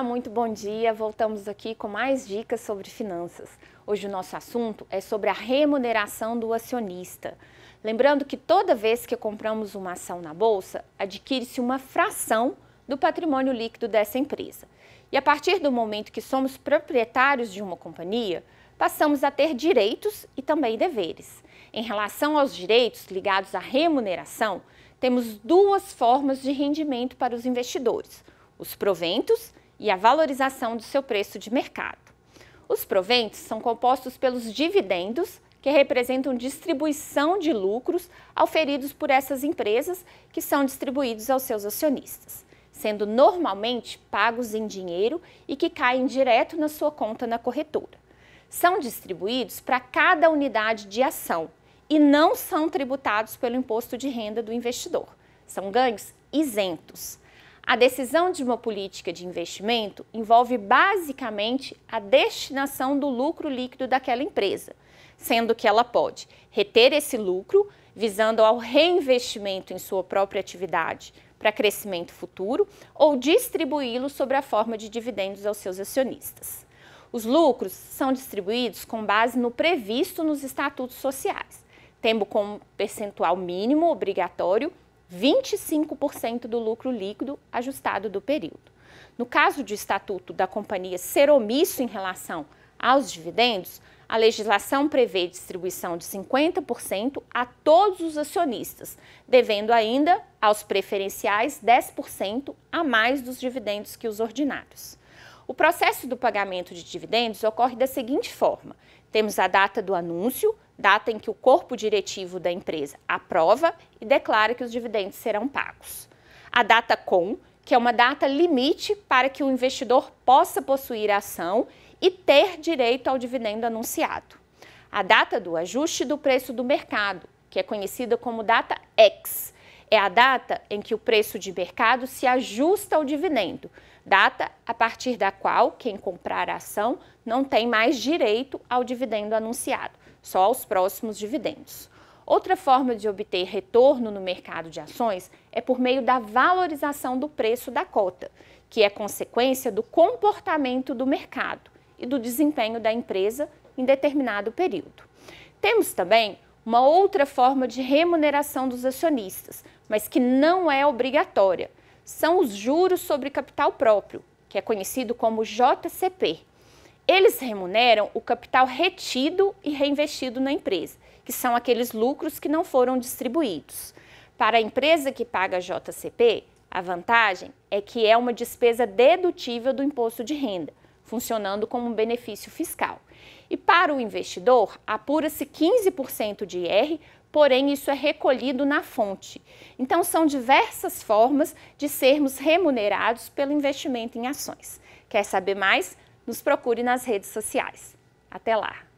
Olá, muito bom dia. Voltamos aqui com mais dicas sobre finanças. Hoje o nosso assunto é sobre a remuneração do acionista. Lembrando que toda vez que compramos uma ação na bolsa, adquire-se uma fração do patrimônio líquido dessa empresa. E a partir do momento que somos proprietários de uma companhia, passamos a ter direitos e também deveres. Em relação aos direitos ligados à remuneração, temos duas formas de rendimento para os investidores: os proventos e a valorização do seu preço de mercado. Os proventos são compostos pelos dividendos, que representam distribuição de lucros auferidos por essas empresas que são distribuídos aos seus acionistas, sendo normalmente pagos em dinheiro e que caem direto na sua conta na corretora. São distribuídos para cada unidade de ação e não são tributados pelo imposto de renda do investidor. São ganhos isentos. A decisão de uma política de investimento envolve basicamente a destinação do lucro líquido daquela empresa, sendo que ela pode reter esse lucro visando ao reinvestimento em sua própria atividade para crescimento futuro ou distribuí-lo sobre a forma de dividendos aos seus acionistas. Os lucros são distribuídos com base no previsto nos estatutos sociais, tendo como percentual mínimo obrigatório 25% do lucro líquido ajustado do período. No caso de estatuto da companhia ser omisso em relação aos dividendos, a legislação prevê distribuição de 50% a todos os acionistas, devendo ainda aos preferenciais 10% a mais dos dividendos que os ordinários. O processo do pagamento de dividendos ocorre da seguinte forma: temos a data do anúncio, data em que o corpo diretivo da empresa aprova e declara que os dividendos serão pagos. A data com, que é uma data limite para que o investidor possa possuir a ação e ter direito ao dividendo anunciado. A data do ajuste do preço do mercado, que é conhecida como data X, é a data em que o preço de mercado se ajusta ao dividendo, data a partir da qual quem comprar a ação não tem mais direito ao dividendo anunciado, só aos próximos dividendos. Outra forma de obter retorno no mercado de ações é por meio da valorização do preço da cota, que é consequência do comportamento do mercado e do desempenho da empresa em determinado período. Temos também uma outra forma de remuneração dos acionistas, mas que não é obrigatória, são os juros sobre capital próprio, que é conhecido como JCP. Eles remuneram o capital retido e reinvestido na empresa, que são aqueles lucros que não foram distribuídos. Para a empresa que paga JCP, a vantagem é que é uma despesa dedutível do imposto de renda, funcionando como um benefício fiscal. E para o investidor, apura-se 15% de IR, porém isso é recolhido na fonte. Então são diversas formas de sermos remunerados pelo investimento em ações. Quer saber mais? Nos procure nas redes sociais. Até lá!